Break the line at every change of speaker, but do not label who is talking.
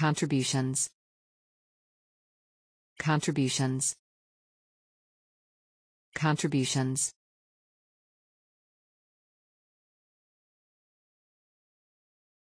Contributions. Contributions. Contributions.